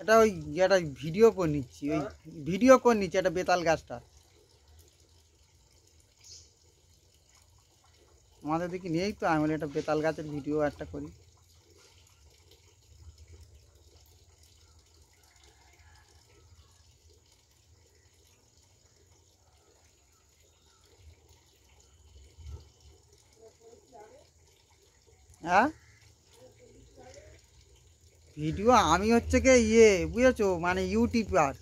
এটা ওই এটা ভিডিও কই নিচ্ছি ওই ভিডিও কই নিছে এটা বেতাল গাছটা আমাদের দিকে নিয়েই তো আমি ওই একটা বেতাল গাছের ভিডিও একটা করি হ্যাঁ ভিডিও আমি হচ্ছে কি ইয়ে বুঝেছো মানে ইউটিউবার